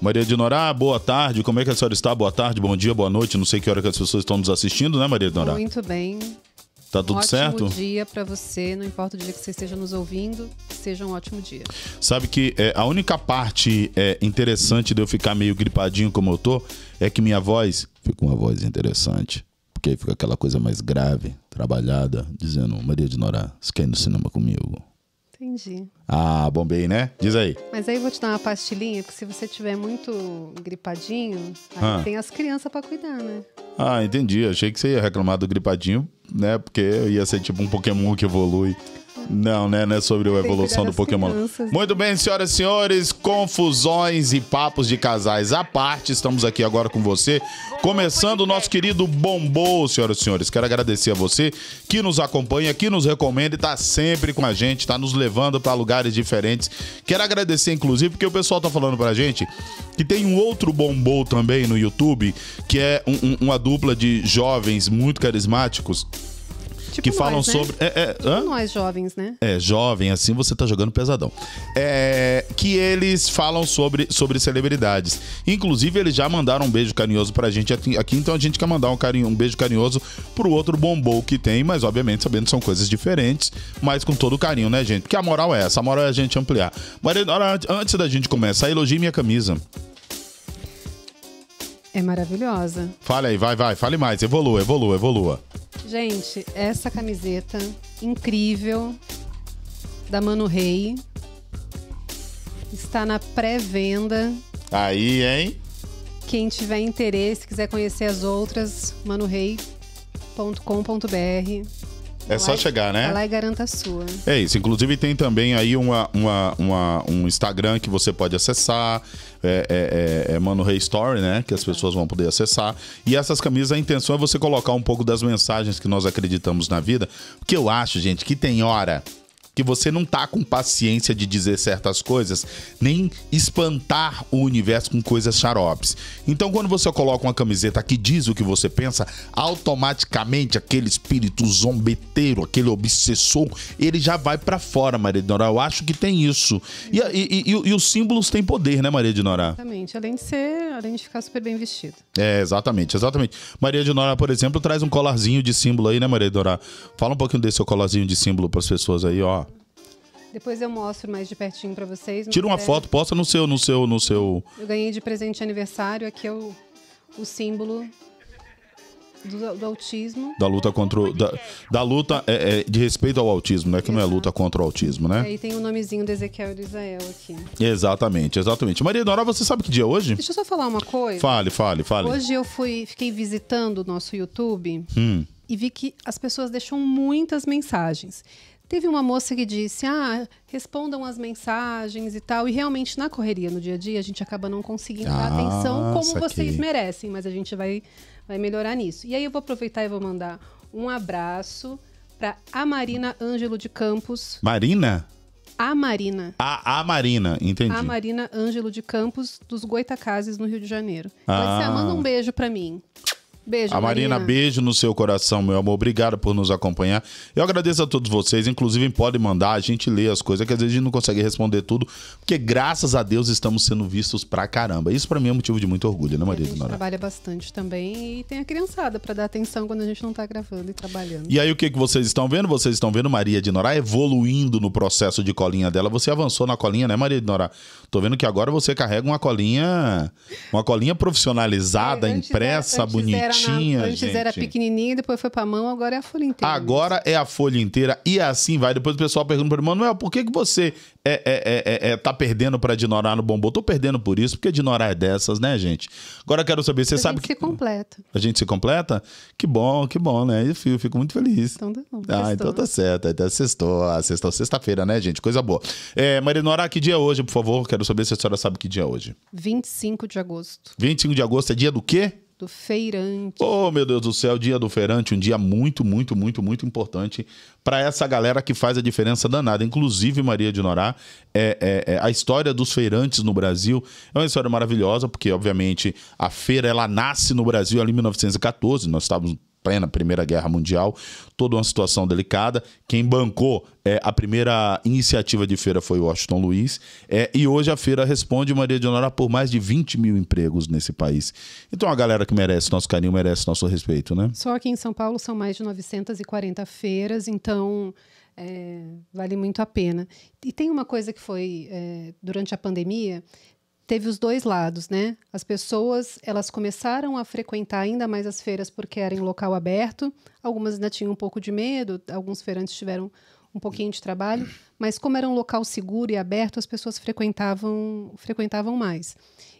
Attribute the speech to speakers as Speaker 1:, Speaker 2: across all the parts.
Speaker 1: Maria de Norá, boa tarde. Como é que a senhora está? Boa tarde, bom dia, boa noite. Não sei que hora que as pessoas estão nos assistindo, né, Maria de Norá?
Speaker 2: Muito bem.
Speaker 1: Tá tudo um ótimo certo? Ótimo
Speaker 2: dia para você, não importa o dia que você esteja nos ouvindo, seja um ótimo dia.
Speaker 1: Sabe que é, a única parte é, interessante de eu ficar meio gripadinho como eu tô é que minha voz fica uma voz interessante. Porque aí fica aquela coisa mais grave, trabalhada, dizendo: Maria de Norá, você quer ir no cinema comigo? Entendi. Ah, bombei, né? Diz aí.
Speaker 2: Mas aí vou te dar uma pastilinha, porque se você tiver muito gripadinho, ah. tem as crianças para cuidar, né?
Speaker 1: Ah, entendi. Achei que você ia reclamar do gripadinho, né? Porque ia ser tipo um Pokémon que evolui. Não, né? Não é sobre a evolução do Pokémon. Crianças. Muito bem, senhoras e senhores, confusões e papos de casais à parte, estamos aqui agora com você. Começando o nosso querido Bombô, senhoras e senhores. Quero agradecer a você que nos acompanha, que nos recomenda e tá sempre com a gente, tá nos levando para lugares diferentes. Quero agradecer, inclusive, porque o pessoal tá falando pra gente que tem um outro Bombô também no YouTube, que é um, um, uma dupla de jovens muito carismáticos Tipo que nós, falam né? sobre.
Speaker 2: É, é, tipo nós jovens, né?
Speaker 1: É, jovem, assim você tá jogando pesadão. É, que eles falam sobre, sobre celebridades. Inclusive, eles já mandaram um beijo carinhoso pra gente aqui, então a gente quer mandar um, carinho, um beijo carinhoso pro outro bombou que tem, mas obviamente sabendo que são coisas diferentes, mas com todo carinho, né, gente? Porque a moral é essa, a moral é a gente ampliar. Mas antes da gente começar, elogie minha camisa.
Speaker 2: É maravilhosa.
Speaker 1: Fala aí, vai, vai, fale mais. Evolua, evolua, evolua.
Speaker 2: Gente, essa camiseta incrível da Mano Rei está na pré-venda.
Speaker 1: Aí, hein?
Speaker 2: Quem tiver interesse, quiser conhecer as outras, manorei.com.br.
Speaker 1: É só chegar, né? Vai
Speaker 2: lá e garanta a sua.
Speaker 1: É isso. Inclusive tem também aí uma, uma, uma um Instagram que você pode acessar. É, é, é, é Mano Rei Story, né? Que as pessoas vão poder acessar. E essas camisas, a intenção é você colocar um pouco das mensagens que nós acreditamos na vida. Porque eu acho, gente, que tem hora que você não tá com paciência de dizer certas coisas, nem espantar o universo com coisas xaropes. Então, quando você coloca uma camiseta que diz o que você pensa, automaticamente aquele espírito zombeteiro, aquele obsessor, ele já vai para fora, Maria de Norá. Eu acho que tem isso. E, e, e, e, os símbolos têm poder, né, Maria de Norá?
Speaker 2: Exatamente. Além de ser, além de ficar super bem vestido.
Speaker 1: É, exatamente, exatamente. Maria de Norá, por exemplo, traz um colarzinho de símbolo aí, né, Maria de Norá? Fala um pouquinho desse seu colarzinho de símbolo para as pessoas aí, ó.
Speaker 2: Depois eu mostro mais de pertinho para vocês. Tira uma é. foto,
Speaker 1: posta no seu, no seu, no seu.
Speaker 2: Eu ganhei de presente de aniversário aqui é o, o símbolo do, do, autismo.
Speaker 1: Da luta contra o, da, da luta é, é, de respeito ao autismo, né? Que Exato. não é luta contra o autismo, né? E
Speaker 2: aí tem o nomezinho do Ezequiel e do Israel aqui.
Speaker 1: Exatamente, exatamente. Maria Dora, você sabe que dia é hoje? Deixa
Speaker 2: eu só falar uma coisa. Fale,
Speaker 1: fale, fale. Hoje
Speaker 2: eu fui, fiquei visitando o nosso YouTube. Hum. E vi que as pessoas deixam muitas mensagens. Teve uma moça que disse: ah, respondam as mensagens e tal. E realmente, na correria, no dia a dia, a gente acaba não conseguindo dar atenção ah, como vocês merecem, mas a gente vai, vai melhorar nisso. E aí eu vou aproveitar e vou mandar um abraço para a Marina Ângelo de Campos.
Speaker 1: Marina?
Speaker 2: A Marina.
Speaker 1: A, a Marina, entendi. A
Speaker 2: Marina Ângelo de Campos, dos Goitacazes, no Rio de Janeiro. Ela ah. disse, manda um beijo para mim. Beijo, a Marina, Marina,
Speaker 1: beijo no seu coração, meu amor. Obrigado por nos acompanhar. Eu agradeço a todos vocês. Inclusive, podem mandar, a gente lê as coisas, que às vezes a gente não consegue responder tudo, porque graças a Deus estamos sendo vistos pra caramba. Isso para mim é motivo de muito orgulho, né, Maria? A gente trabalha
Speaker 2: bastante também e tem a criançada para dar atenção quando a gente não tá gravando e trabalhando. E
Speaker 1: aí, o que, que vocês estão vendo? Vocês estão vendo Maria de Norá evoluindo no processo de colinha dela. Você avançou na colinha, né, Maria de Norá? Tô vendo que agora você carrega uma colinha, uma colinha profissionalizada, é, impressa, era, antes bonitinha. Era na, antes gente. era
Speaker 2: pequenininha, depois foi pra mão, agora é a folha inteira.
Speaker 1: Agora mesmo. é a folha inteira e assim vai. Depois o pessoal pergunta para Manuel, por que, que você é, é, é, é, é tá perdendo para Dinorar no bombô? Tô perdendo por isso, porque Dinorar é dessas, né, gente? Agora eu quero saber, você a sabe que... A
Speaker 2: gente se completa.
Speaker 1: A gente se completa? Que bom, que bom, né? Eu fico, muito feliz.
Speaker 2: Então, tá bom. Ah, então tá
Speaker 1: certo. Até é Sexta-feira, né, gente? Coisa boa. É, Maria Dinorá, que dia é hoje, por favor? Quero quero saber se a senhora sabe que dia é hoje.
Speaker 2: 25 de agosto.
Speaker 1: 25 de agosto é dia do quê?
Speaker 2: do feirante.
Speaker 1: Oh, meu Deus do céu, dia do feirante, um dia muito, muito, muito, muito importante para essa galera que faz a diferença danada. Inclusive, Maria de Norá, é, é, é, a história dos feirantes no Brasil é uma história maravilhosa, porque, obviamente, a feira ela nasce no Brasil ali em 1914, nós estávamos plena Primeira Guerra Mundial, toda uma situação delicada. Quem bancou é, a primeira iniciativa de feira foi Washington Luiz, é, e hoje a feira responde Maria de Honora por mais de 20 mil empregos nesse país. Então a galera que merece nosso carinho, merece nosso respeito, né? Só
Speaker 2: aqui em São Paulo são mais de 940 feiras, então... É, vale muito a pena. E tem uma coisa que foi é, durante a pandemia, teve os dois lados, né? As pessoas, elas começaram a frequentar ainda mais as feiras porque era em local aberto. Algumas ainda tinham um pouco de medo, alguns feirantes tiveram um pouquinho de trabalho, mas como era um local seguro e aberto, as pessoas frequentavam, frequentavam mais.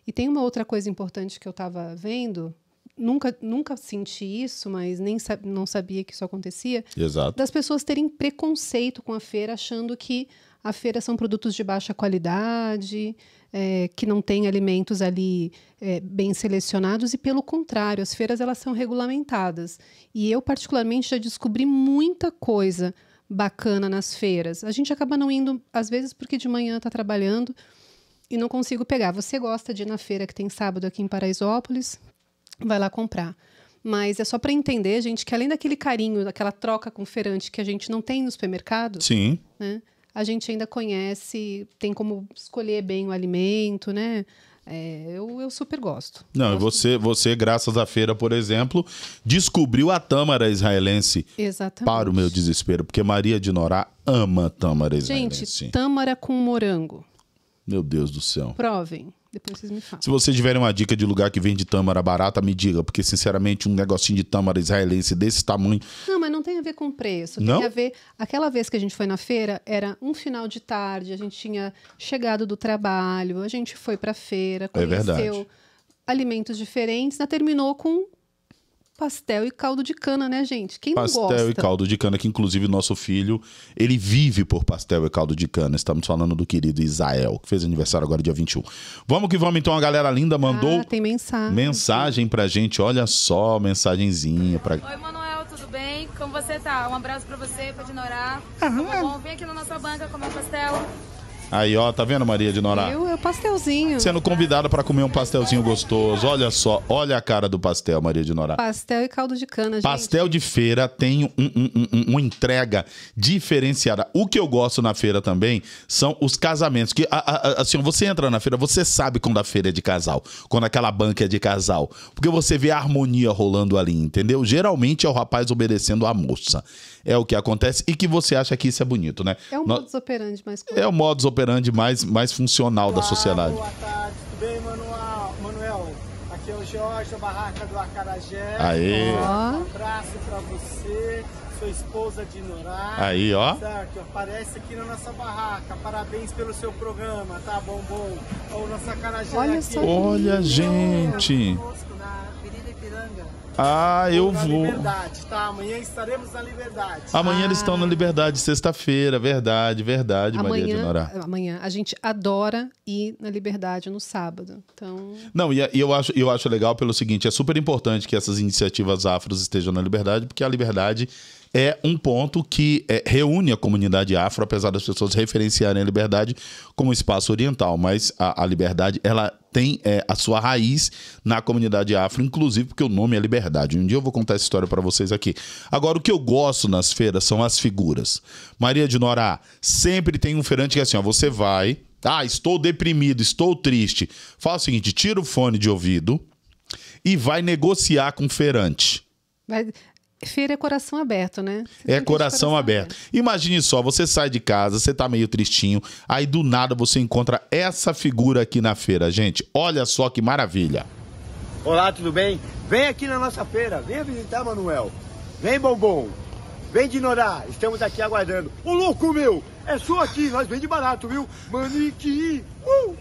Speaker 2: E tem uma outra coisa importante que eu estava vendo, nunca, nunca senti isso, mas nem não sabia que isso acontecia. Exato. Das pessoas terem preconceito com a feira, achando que a feira são produtos de baixa qualidade, é, que não tem alimentos ali é, bem selecionados, e pelo contrário, as feiras elas são regulamentadas. E eu, particularmente, já descobri muita coisa bacana nas feiras. A gente acaba não indo, às vezes, porque de manhã está trabalhando e não consigo pegar. Você gosta de ir na feira que tem sábado aqui em Paraisópolis? Vai lá comprar. Mas é só para entender, gente, que além daquele carinho, daquela troca com o feirante que a gente não tem no supermercado, Sim. Né, a gente ainda conhece, tem como escolher bem o alimento, né? É, eu, eu super gosto.
Speaker 1: Não, gosto você, você, graças à feira, por exemplo, descobriu a tâmara israelense.
Speaker 2: Exatamente. Para
Speaker 1: o meu desespero, porque Maria de Norá ama tâmara israelense.
Speaker 2: Gente, tâmara com morango.
Speaker 1: Meu Deus do céu.
Speaker 2: Provem. Depois vocês me falam. Se vocês
Speaker 1: tiverem uma dica de lugar que vende tâmara barata, me diga, porque sinceramente um negocinho de tâmara israelense desse tamanho.
Speaker 2: Não, mas não tem a ver com preço. Não Tem a ver. Aquela vez que a gente foi na feira, era um final de tarde, a gente tinha chegado do trabalho, a gente foi pra feira, é conheceu é alimentos diferentes, né? terminou com pastel e caldo de cana, né, gente? Quem pastel não gosta? Pastel e caldo
Speaker 1: de cana, que inclusive nosso filho, ele vive por pastel e caldo de cana. Estamos falando do querido Israel, que fez aniversário agora dia 21. Vamos que vamos então, a galera linda mandou... Ah, tem mensagem. Mensagem pra gente, olha só, mensagenzinha pra... Oi,
Speaker 2: Manuel, tudo bem? Como você tá? Um abraço pra você, pra Dinorá. Ah, é. bom? Vem aqui na nossa banca comer pastel.
Speaker 1: Aí, ó, tá vendo, Maria de Norá?
Speaker 2: Eu, eu pastelzinho. Sendo
Speaker 1: convidada para comer um pastelzinho gostoso. Olha só, olha a cara do pastel, Maria de Norá.
Speaker 2: Pastel e caldo de cana, gente.
Speaker 1: Pastel de feira tem um, um, um, uma entrega diferenciada. O que eu gosto na feira também são os casamentos. Que, a, a, assim, você entra na feira, você sabe quando a feira é de casal, quando aquela banca é de casal. Porque você vê a harmonia rolando ali, entendeu? Geralmente é o rapaz obedecendo a moça é o que acontece e que você acha que isso é bonito, né?
Speaker 2: É o no... modus operandi mais É o
Speaker 1: modus operandi mais, mais funcional Olá, da sociedade.
Speaker 2: Boa tarde, tudo bem, Manuel? Manuel, aqui é o Jorge a Barraca do Acarajé. Aê! Um abraço pra você sua esposa de Norá. Aí, ó. Certo, aparece
Speaker 3: aqui na nossa barraca. Parabéns pelo seu programa, tá bom, bom. Ó, o nosso acarajé Olha aqui.
Speaker 2: Só
Speaker 1: Olha, gente. Na Avenida Ipiranga. Ah, eu na vou.
Speaker 2: Liberdade, tá? Amanhã estaremos na Liberdade. Amanhã ah. eles estão na ah.
Speaker 1: Liberdade, sexta-feira, verdade, verdade, amanhã, Maria de Norá.
Speaker 2: Amanhã a gente adora ir na Liberdade no sábado.
Speaker 1: Então. Não, e, eu acho, eu acho legal pelo seguinte, é super importante que essas iniciativas afros estejam na Liberdade, porque a Liberdade é um ponto que é, reúne a comunidade afro, apesar das pessoas referenciarem a liberdade como espaço oriental, mas a, a liberdade ela tem é, a sua raiz na comunidade afro, inclusive porque o nome é liberdade. Um dia eu vou contar essa história para vocês aqui. Agora, o que eu gosto nas feiras são as figuras. Maria de Norá, sempre tem um feirante que é assim, ó, você vai, ah, estou deprimido, estou triste. Fala o seguinte, tira o fone de ouvido e vai negociar com o feirante.
Speaker 2: Vai, Feira é coração aberto, né?
Speaker 1: Você é coração, aberto. aberto. Imagine só, você sai de casa, você tá meio tristinho, aí do nada você encontra essa figura aqui na feira, gente. Olha só que maravilha.
Speaker 3: Olá, tudo bem? Vem aqui na nossa feira, venha visitar
Speaker 1: Manuel. Vem bombom. Vem de Norá, estamos aqui aguardando. Ô louco meu,
Speaker 3: é só aqui, nós vem de barato, viu? Manique, Uh, uh.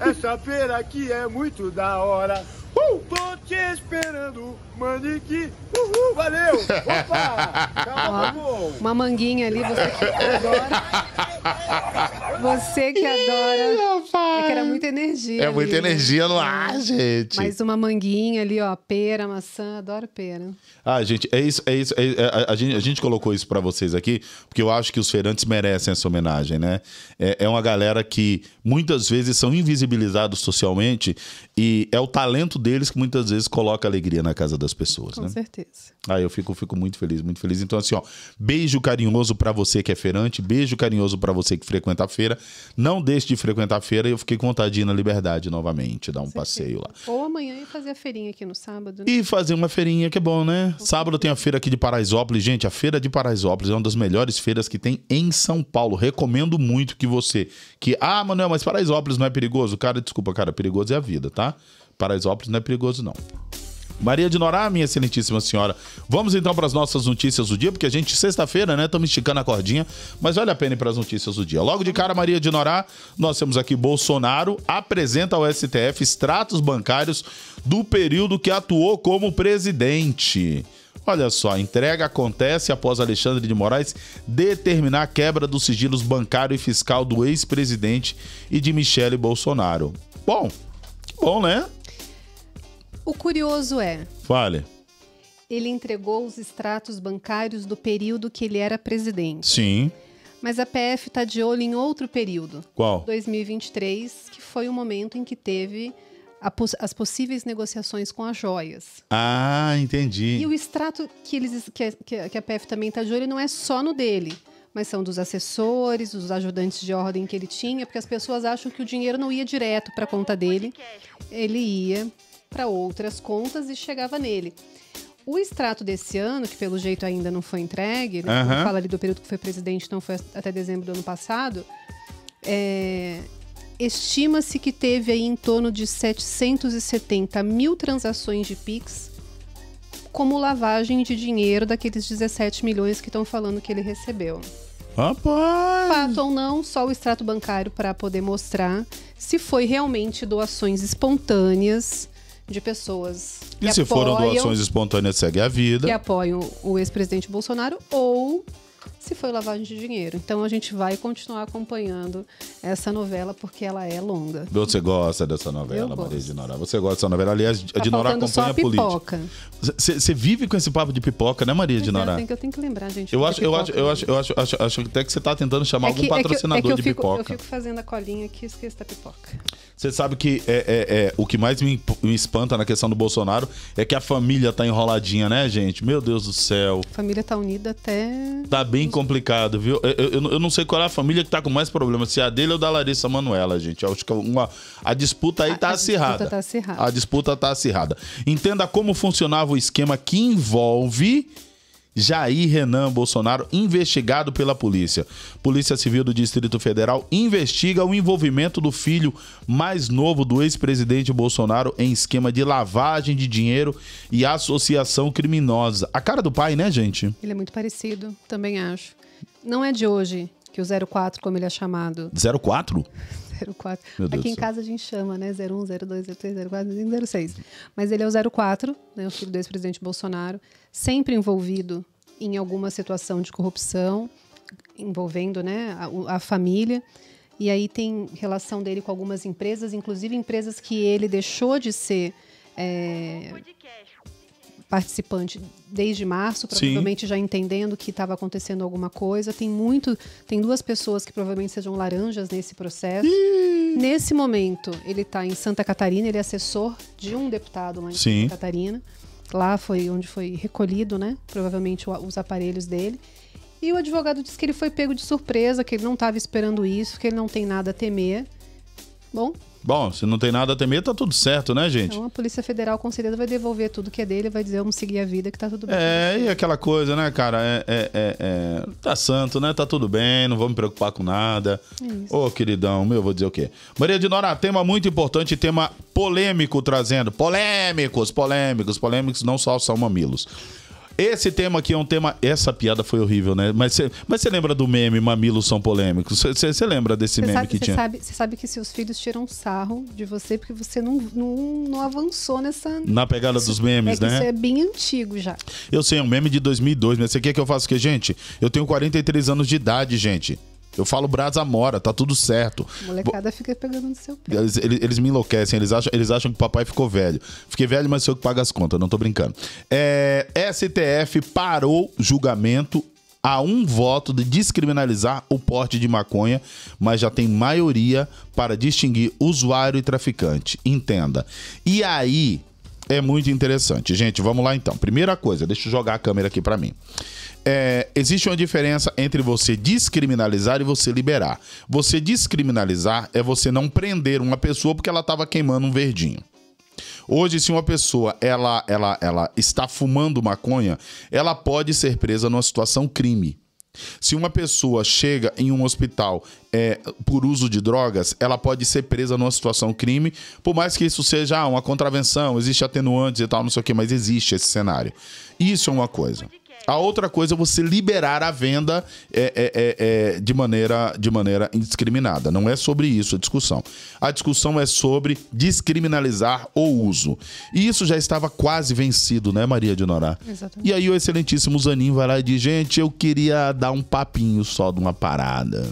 Speaker 3: Essa feira aqui é muito da hora. Uhul! Tô te esperando, Manique.
Speaker 2: Uhul, valeu! Opa! Calma, Uma manguinha ali, você que adora. Você que adora. é que era muita energia. É ali. muita né? energia no ar, é. gente. Mais uma manguinha ali, ó. Pera, maçã, adoro pera.
Speaker 1: Ah, gente, é isso, é isso. É, é, a, gente, a gente colocou isso para vocês aqui, porque eu acho que os feirantes merecem essa homenagem, né? É, é uma galera que muitas vezes são invisibilizados socialmente e é o talento deles que muitas vezes coloca alegria na casa das pessoas, Com né? Com certeza. Ah, eu fico, fico muito feliz, muito feliz. Então, assim, ó, beijo carinhoso para você que é feirante, beijo carinhoso para você que frequenta a feira. Não deixe de frequentar a feira, eu fiquei com vontade na Liberdade novamente, dar um passeio lá.
Speaker 2: Ou amanhã e fazer a feirinha aqui no sábado. Né? E
Speaker 1: fazer uma feirinha, que é bom, né? Sábado tem a feira aqui de Paraisópolis. Gente, a feira de Paraisópolis é uma das melhores feiras que tem em São Paulo. Recomendo muito que você, que, ah, Manuel, mas Paraisópolis não é perigoso? Cara, desculpa, cara, perigoso é a vida, tá? Paraisópolis não é perigoso, não. Maria de Norá, minha excelentíssima senhora. Vamos então para as nossas notícias do dia, porque a gente, sexta-feira, né, estamos esticando a cordinha, mas vale a pena ir para as notícias do dia. Logo de cara, Maria de Norá, nós temos aqui Bolsonaro apresenta ao STF extratos bancários do período que atuou como presidente. Olha só, entrega acontece após Alexandre de Moraes determinar a quebra dos sigilos bancário e fiscal do ex-presidente e de Michele Bolsonaro. Bom, bom, né?
Speaker 2: O curioso é. Fale. Ele entregou os extratos bancários do período que ele era presidente. Sim. Mas a PF está de olho em outro período. Qual? 2023, que foi o momento em que teve as possíveis negociações com as joias.
Speaker 1: Ah, entendi. E
Speaker 2: o extrato que, eles, que, que a PF também está de olho não é só no dele, mas são dos assessores, dos ajudantes de ordem que ele tinha, porque as pessoas acham que o dinheiro não ia direto para a conta dele, ele ia para outras contas e chegava nele. O extrato desse ano, que pelo jeito ainda não foi entregue, né? uhum. fala ali do período que foi presidente, não foi até dezembro do ano passado, é, estima-se que teve aí em torno de 770 mil transações de PIX como lavagem de dinheiro daqueles 17 milhões que estão falando que ele recebeu. Rapaz! Fato ou não, só o extrato bancário para poder mostrar se foi realmente doações espontâneas de pessoas. E se apoiam, foram doações
Speaker 1: espontâneas, segue a vida. Que
Speaker 2: apoiam o ex-presidente Bolsonaro ou se foi lavagem de dinheiro. Então a gente vai continuar acompanhando essa novela porque ela é longa.
Speaker 1: Você gosta dessa novela, Eu Maria de Nora? Você gosta dessa novela? Aliás, tá a de Nora acompanha a, a política. Você vive com esse papo de pipoca, né, Maria é, de Nora?
Speaker 2: Eu tenho que lembrar, gente. Eu acho, eu acho,
Speaker 1: eu acho, eu acho, acho, acho até que você está tentando chamar é que, algum patrocinador é que eu, é que eu de fico, pipoca. Eu fico
Speaker 2: fazendo a colinha aqui e esqueço da pipoca.
Speaker 1: Você sabe que é, é, é o que mais me, me, espanta na questão do Bolsonaro é que a família tá enroladinha, né, gente? Meu Deus do céu. A
Speaker 2: família tá unida até.
Speaker 1: Tá bem complicado, viu? Eu, eu, eu não sei qual é a família que tá com mais problema, se é a dele ou da Larissa Manuela, gente. Eu acho que uma, a disputa aí a, tá a acirrada. A disputa tá acirrada. A disputa tá acirrada. Entenda como funcionava o esquema que envolve Jair Renan Bolsonaro, investigado pela polícia. Polícia Civil do Distrito Federal investiga o envolvimento do filho mais novo do ex-presidente Bolsonaro em esquema de lavagem de dinheiro e associação criminosa. A cara do pai, né, gente?
Speaker 2: Ele é muito parecido, também acho. Não é de hoje que o 04, como ele é chamado. 04? 04. Meu Deus Aqui em casa a gente chama, né? 01, 02, 03, 04, 06. Mas ele é o 04, né? O filho do ex-presidente Bolsonaro, sempre envolvido em alguma situação de corrupção, envolvendo né, a, a família. E aí tem relação dele com algumas empresas, inclusive empresas que ele deixou de ser é, participante desde março, provavelmente Sim. já entendendo que estava acontecendo alguma coisa. Tem muito, tem duas pessoas que provavelmente sejam laranjas nesse processo. Nesse momento, ele está em Santa Catarina, ele é assessor de um deputado lá em Sim. Santa Catarina. Lá foi onde foi recolhido, né? Provavelmente os aparelhos dele. E o advogado disse que ele foi pego de surpresa, que ele não estava esperando isso, que ele não tem nada a temer. Bom,
Speaker 1: Bom, se não tem nada a temer, tá tudo certo, né, gente?
Speaker 2: Então a Polícia Federal com certeza vai devolver tudo que é dele, vai dizer vamos seguir a vida que tá tudo bem.
Speaker 1: É, e aquela coisa, né, cara? É, é, é, é... Tá santo, né? Tá tudo bem, não vou me preocupar com nada. É Ô, queridão, meu, vou dizer o quê? Maria de Nora, tema muito importante, tema polêmico trazendo. Polêmicos, polêmicos, polêmicos, não só são mamilos. Esse tema aqui é um tema. Essa piada foi horrível, né? Mas você mas lembra do meme Mamilos são polêmicos? Você lembra desse cê meme sabe, que tinha? Você sabe,
Speaker 2: sabe que seus filhos tiram sarro de você porque você não, não, não avançou nessa.
Speaker 1: Na pegada isso, dos memes, é né? Isso é
Speaker 2: bem antigo já.
Speaker 1: Eu sei, é um meme de 2002, mas você quer que eu faça o quê, gente? Eu tenho 43 anos de idade, gente. Eu falo Braz Amora, tá tudo certo. A molecada
Speaker 2: fica pegando no seu pé.
Speaker 1: Eles, eles, me enlouquecem, eles acham, eles acham que papai ficou velho. Fiquei velho, mas sou eu que pago as contas, não tô brincando. É, STF parou julgamento a um voto de descriminalizar o porte de maconha, mas já tem maioria para distinguir usuário e traficante. Entenda. E aí, é muito interessante. Gente, vamos lá então. Primeira coisa, deixa eu jogar a câmera aqui para mim. É, existe uma diferença entre você descriminalizar e você liberar. Você descriminalizar é você não prender uma pessoa porque ela estava queimando um verdinho. Hoje, se uma pessoa ela, ela, ela está fumando maconha, ela pode ser presa numa situação crime. Se uma pessoa chega em um hospital é, por uso de drogas, ela pode ser presa numa situação crime, por mais que isso seja ah, uma contravenção, existe atenuantes e tal, não sei o que, mas existe esse cenário. Isso é uma coisa. A outra coisa é você liberar a venda é, é, é, é, de, maneira, de maneira indiscriminada. Não é sobre isso a discussão. A discussão é sobre descriminalizar o uso. E isso já estava quase vencido, né, Maria de Norá? Exatamente. E aí o excelentíssimo Zanin vai lá e diz: gente, eu queria dar um papinho só de uma parada.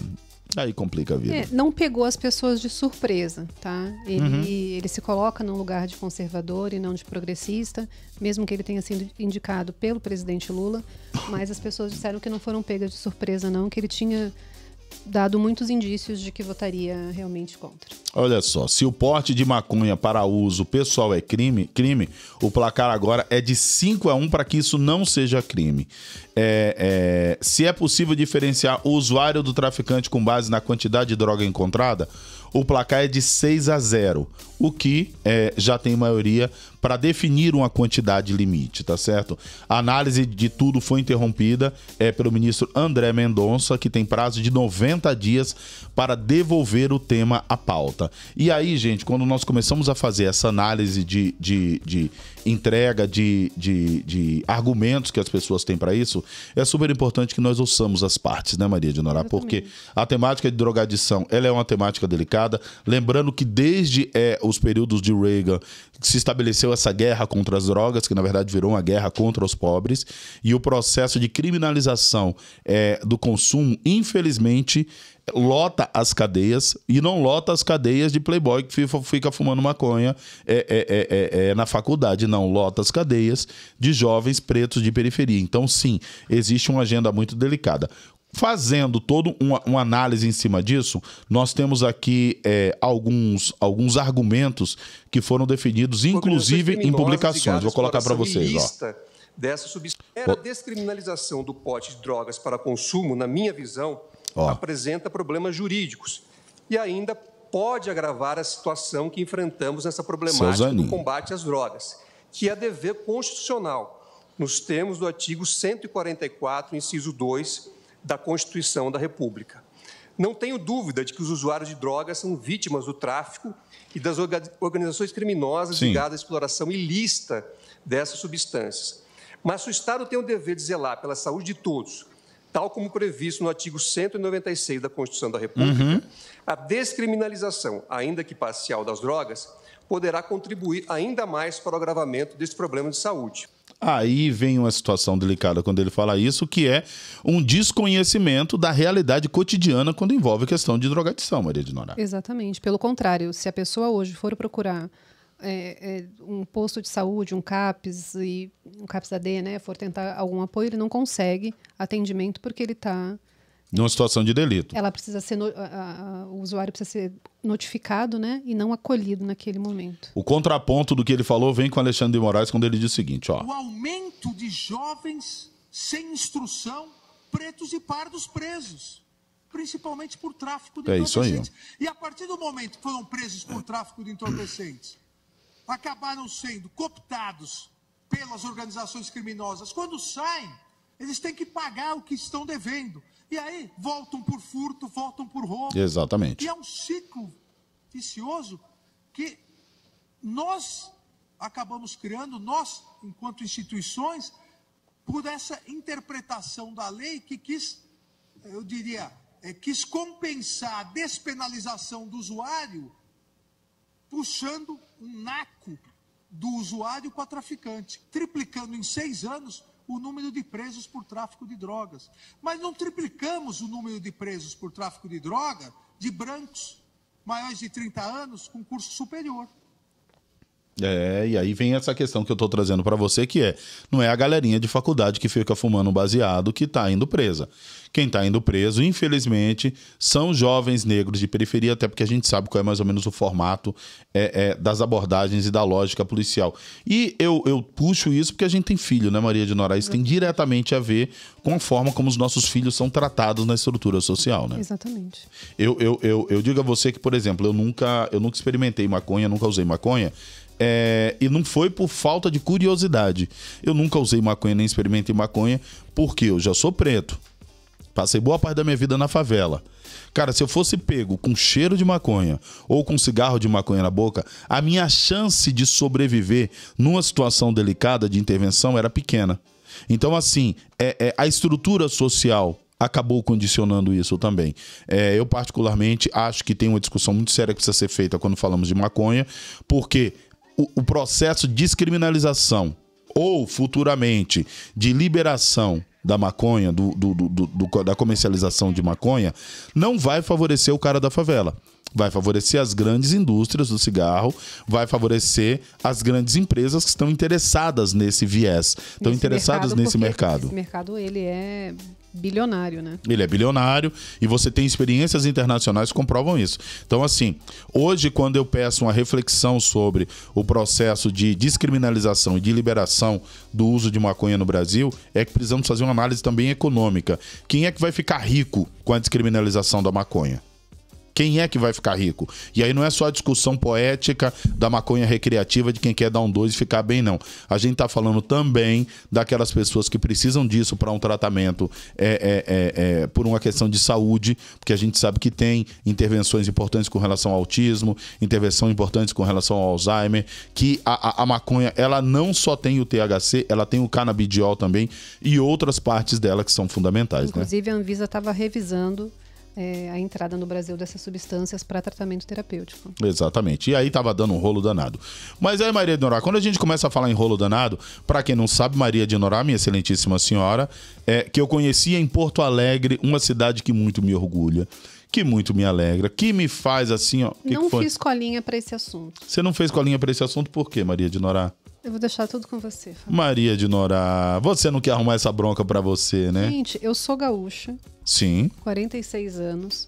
Speaker 1: Aí complica a vida. É,
Speaker 2: não pegou as pessoas de surpresa, tá? Ele, uhum. ele se coloca num lugar de conservador e não de progressista, mesmo que ele tenha sido indicado pelo presidente Lula, mas as pessoas disseram que não foram pegas de surpresa, não, que ele tinha dado muitos indícios de que votaria realmente contra.
Speaker 1: Olha só, se o porte de maconha para uso pessoal é crime, crime, o placar agora é de 5 a 1 para que isso não seja crime. É, é, se é possível diferenciar o usuário do traficante com base na quantidade de droga encontrada, o placar é de 6 a 0, o que é, já tem maioria para definir uma quantidade limite, tá certo? A análise de tudo foi interrompida é pelo ministro André Mendonça, que tem prazo de 90 dias para devolver o tema à pauta. E aí, gente, quando nós começamos a fazer essa análise de, de, de entrega de, de, de argumentos que as pessoas têm para isso, é super importante que nós ouçamos as partes, né, Maria de Norá? Porque a temática de drogadição ela é uma temática delicada. Lembrando que desde é, os períodos de Reagan se estabeleceu essa guerra contra as drogas, que na verdade virou uma guerra contra os pobres, e o processo de criminalização é, do consumo, infelizmente, lota as cadeias e não lota as cadeias de playboy que fica fumando maconha é é, é, é, é, na faculdade, não. Lota as cadeias de jovens pretos de periferia. Então, sim, existe uma agenda muito delicada. Fazendo toda uma, uma, análise em cima disso, nós temos aqui é, alguns, alguns argumentos que foram definidos, inclusive em publicações. Vou colocar para vocês.
Speaker 3: Ó. Dessa A descriminalização do pote de drogas para consumo, na minha visão, ó. apresenta problemas jurídicos e ainda pode agravar a situação que enfrentamos nessa problemática do combate às drogas, que é dever constitucional, nos termos do artigo 144, inciso 2 da Constituição da República. Não tenho dúvida de que os usuários de drogas são vítimas do tráfico e das organizações criminosas Sim. ligadas à exploração ilícita dessas substâncias. Mas o Estado tem o dever de zelar pela saúde de todos, tal como previsto no artigo 196 da Constituição da República. Uhum. A descriminalização, ainda que parcial, das drogas poderá contribuir ainda mais para o agravamento desse problema de saúde.
Speaker 1: Aí vem uma situação delicada quando ele fala isso, que é um desconhecimento da realidade cotidiana quando envolve a questão de drogadição, Maria de Norar.
Speaker 2: Exatamente. Pelo contrário, se a pessoa hoje for procurar é, é, um posto de saúde, um CAPS e um CAPS AD, né, for tentar algum apoio, ele não consegue atendimento porque ele está
Speaker 1: numa situação de delito.
Speaker 2: Ela precisa ser no, a, a, o usuário precisa ser notificado, né, e não acolhido naquele momento.
Speaker 1: O contraponto do que ele falou vem com Alexandre de Moraes quando ele diz o seguinte, ó: O
Speaker 3: aumento de jovens sem instrução, pretos e pardos presos, principalmente por tráfico de é entorpecentes. Isso aí, e a partir do momento que foram presos por tráfico de entorpecentes, acabaram sendo cooptados pelas organizações criminosas. Quando saem, eles têm que pagar o que estão devendo. E aí voltam por furto, voltam por roubo. Exatamente. E é um ciclo vicioso que nós acabamos criando, nós, enquanto instituições, por essa interpretação da lei que quis, eu diria, é, quis compensar a despenalização do usuário, puxando um naco do usuário com a traficante, triplicando em seis anos o número de presos por tráfico de drogas. Mas não triplicamos o número de presos por tráfico de droga de brancos maiores de 30 anos com curso superior.
Speaker 1: É, e aí vem essa questão que eu tô trazendo para você, que é, não é a galerinha de faculdade que fica fumando baseado que tá indo presa. Quem tá indo preso, infelizmente, são jovens negros de periferia, até porque a gente sabe qual é mais ou menos o formato é, é, das abordagens e da lógica policial. E eu, eu puxo isso porque a gente tem filho, né, Maria de Nora? Isso tem diretamente a ver com a forma como os nossos filhos são tratados na estrutura social, né?
Speaker 2: Exatamente.
Speaker 1: Eu, eu, eu, eu digo a você que, por exemplo, eu nunca, eu nunca experimentei maconha, nunca usei maconha, é, e não foi por falta de curiosidade. Eu nunca usei maconha, nem experimentei maconha, porque eu já sou preto. Passei boa parte da minha vida na favela. Cara, se eu fosse pego com cheiro de maconha ou com cigarro de maconha na boca, a minha chance de sobreviver numa situação delicada de intervenção era pequena. Então, assim, é, é a estrutura social acabou condicionando isso também. É, eu, particularmente, acho que tem uma discussão muito séria que precisa ser feita quando falamos de maconha, porque o, processo de descriminalização ou futuramente de liberação da maconha, do, do, do, da comercialização de maconha, não vai favorecer o cara da favela vai favorecer as grandes indústrias do cigarro, vai favorecer as grandes empresas que estão interessadas nesse viés, estão nesse interessadas mercado, nesse mercado. Esse
Speaker 2: mercado ele é bilionário, né?
Speaker 1: Ele é bilionário e você tem experiências internacionais que comprovam isso. Então, assim, hoje, quando eu peço uma reflexão sobre o processo de descriminalização e de liberação do uso de maconha no Brasil, é que precisamos fazer uma análise também econômica. Quem é que vai ficar rico com a descriminalização da maconha? Quem é que vai ficar rico? E aí não é só a discussão poética da maconha recreativa de quem quer dar um dois e ficar bem, não. A gente está falando também daquelas pessoas que precisam disso para um tratamento é, é, é, é, por uma questão de saúde, porque a gente sabe que tem intervenções importantes com relação ao autismo, intervenção importantes com relação ao Alzheimer, que a, a, a maconha ela não só tem o THC, ela tem o canabidiol também e outras partes dela que são fundamentais. Né? Inclusive,
Speaker 2: né? a Anvisa estava revisando é, a entrada no Brasil dessas substâncias para tratamento terapêutico.
Speaker 1: Exatamente. E aí tava dando um rolo danado. Mas aí, Maria de Norá, quando a gente começa a falar em rolo danado, para quem não sabe, Maria de Norá, minha excelentíssima senhora, é, que eu conhecia em Porto Alegre, uma cidade que muito me orgulha que muito me alegra, que me faz assim, ó. não que fiz
Speaker 2: colinha para esse assunto.
Speaker 1: Você não fez colinha para esse assunto por quê, Maria de Norá?
Speaker 2: Eu vou deixar tudo com você.
Speaker 1: Maria de Norá, você não quer arrumar essa bronca para você, né?
Speaker 2: Gente, eu sou gaúcha. Sim. 46 anos.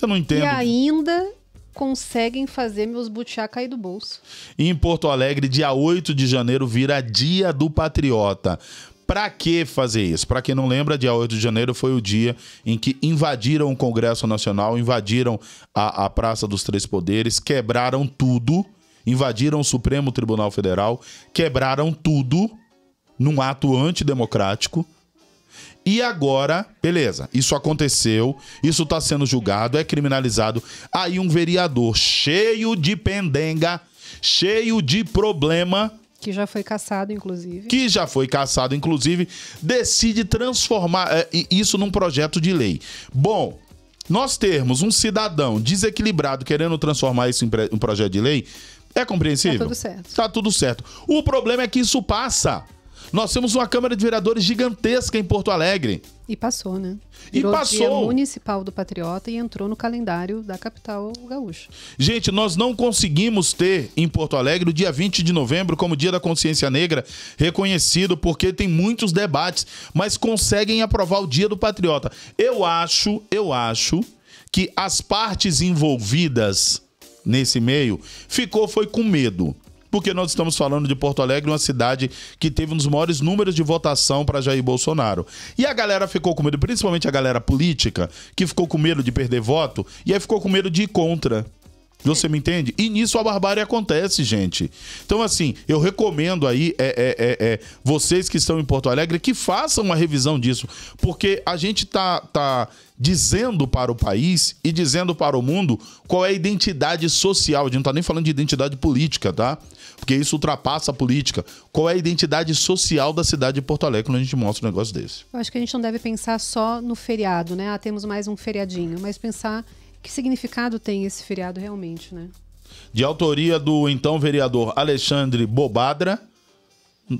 Speaker 2: Eu não entendo. E ainda conseguem fazer meus butiá cair do bolso.
Speaker 1: E em Porto Alegre, dia 8 de janeiro, vira Dia do Patriota. Pra que fazer isso? Para quem não lembra, dia 8 de janeiro foi o dia em que invadiram o Congresso Nacional, invadiram a, a Praça dos Três Poderes, quebraram tudo invadiram o Supremo Tribunal Federal, quebraram tudo num ato antidemocrático. E agora, beleza, isso aconteceu, isso está sendo julgado, é criminalizado. Aí um vereador cheio de pendenga, cheio de problema.
Speaker 2: Que já foi caçado, inclusive.
Speaker 1: Que já foi caçado, inclusive, decide transformar é, isso num projeto de lei. Bom, nós termos um cidadão desequilibrado querendo transformar isso em um projeto de lei é compreensível? Tá tudo certo. Tá tudo certo. O problema é que isso passa. Nós temos uma Câmara de Vereadores gigantesca em Porto Alegre.
Speaker 2: E passou, né? Virou e passou. Dia municipal do Patriota e entrou no calendário da capital gaúcha.
Speaker 1: Gente, nós não conseguimos ter em Porto Alegre o dia 20 de novembro como Dia da Consciência Negra reconhecido porque tem muitos debates, mas conseguem aprovar o Dia do Patriota. Eu acho, eu acho que as partes envolvidas nesse meio, ficou foi com medo porque nós estamos falando de Porto Alegre, uma cidade que teve um dos maiores números de votação para Jair Bolsonaro. E a galera ficou com medo, principalmente a galera política, que ficou com medo de perder voto, e aí ficou com medo de ir contra. Você me entende? E nisso a barbárie acontece, gente. Então, assim, eu recomendo aí, é, é, é, é vocês que estão em Porto Alegre, que façam uma revisão disso, porque a gente tá, tá dizendo para o país e dizendo para o mundo qual é a identidade social. A gente não está nem falando de identidade política, tá? Porque isso ultrapassa a política. Qual é a identidade social da cidade de Porto Alegre quando a gente mostra um negócio desse?
Speaker 2: Eu acho que a gente não deve pensar só no feriado, né? Ah, temos mais um feriadinho, mas pensar que significado tem esse feriado realmente, né?
Speaker 1: De autoria do então vereador Alexandre Bobadra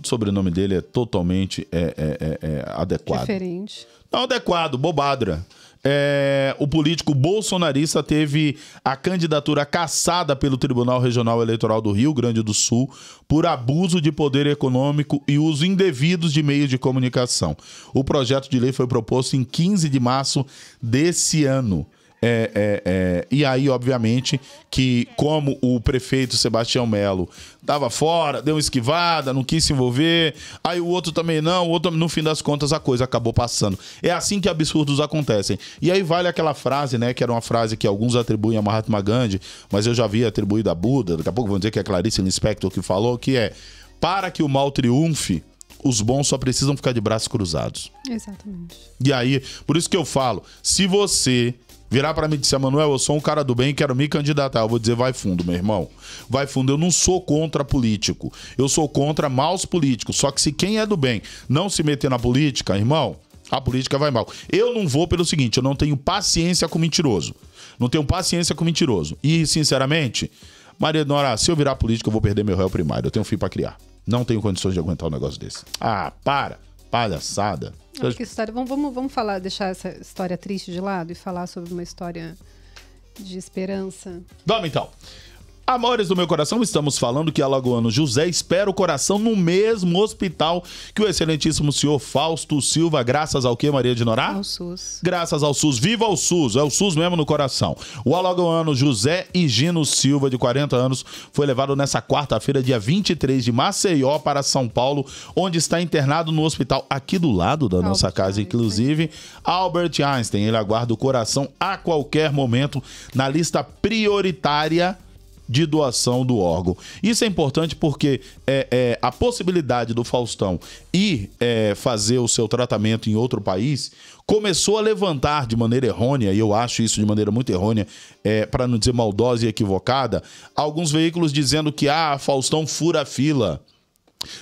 Speaker 1: sobrenome dele é totalmente é, é, é, é, adequado.
Speaker 2: Diferente.
Speaker 1: Não adequado, Bobadra é, o político bolsonarista teve a candidatura cassada pelo Tribunal Regional Eleitoral do Rio Grande do Sul por abuso de poder econômico e uso indevidos de meios de comunicação. O projeto de lei foi proposto em 15 de março desse ano. É, é, é, e aí, obviamente, que como o prefeito Sebastião Melo tava fora, deu uma esquivada, não quis se envolver, aí o outro também não, o outro, no fim das contas, a coisa acabou passando. É assim que absurdos acontecem. E aí vale aquela frase, né, que era uma frase que alguns atribuem a Mahatma Gandhi, mas eu já vi atribuído a Buda, daqui a pouco vão dizer que é Clarice Lispector que falou, que é, para que o mal triunfe, os bons só precisam ficar de braços cruzados.
Speaker 2: Exatamente.
Speaker 1: E aí, por isso que eu falo, se você virar para mim e dizer, Manuel, eu sou um cara do bem e quero me candidatar, eu vou dizer, vai fundo, meu irmão. Vai fundo. Eu não sou contra político. Eu sou contra maus políticos. Só que se quem é do bem não se meter na política, irmão, a política vai mal. Eu não vou pelo seguinte, eu não tenho paciência com mentiroso. Não tenho paciência com mentiroso. E, sinceramente, Maria Nora, se eu virar política, eu vou perder meu réu primário. Eu tenho um filho para criar. Não tenho condições de aguentar um negócio desse. Ah, para. Palhaçada. Olha que
Speaker 2: história. Vamos, vamos, vamos falar, deixar essa história triste de lado e falar sobre uma história de esperança.
Speaker 1: Vamos então. Amores do meu coração, estamos falando que Alagoano José espera o coração no mesmo hospital que o excelentíssimo senhor Fausto Silva, graças ao que, Maria de Norá? Ao SUS. Graças ao SUS. Viva o SUS! É o SUS mesmo no coração. O alagoano José Higino Silva, de 40 anos, foi levado nessa quarta-feira, dia 23 de Maceió, para São Paulo, onde está internado no hospital aqui do lado da Albert nossa casa, Einstein. inclusive, Albert Einstein. Ele aguarda o coração a qualquer momento na lista prioritária de doação do órgão. Isso é importante porque é, é a possibilidade do Faustão ir é, fazer o seu tratamento em outro país começou a levantar de maneira errônea, e eu acho isso de maneira muito errônea, é, para não dizer maldosa e equivocada, alguns veículos dizendo que, ah, Faustão fura a fila.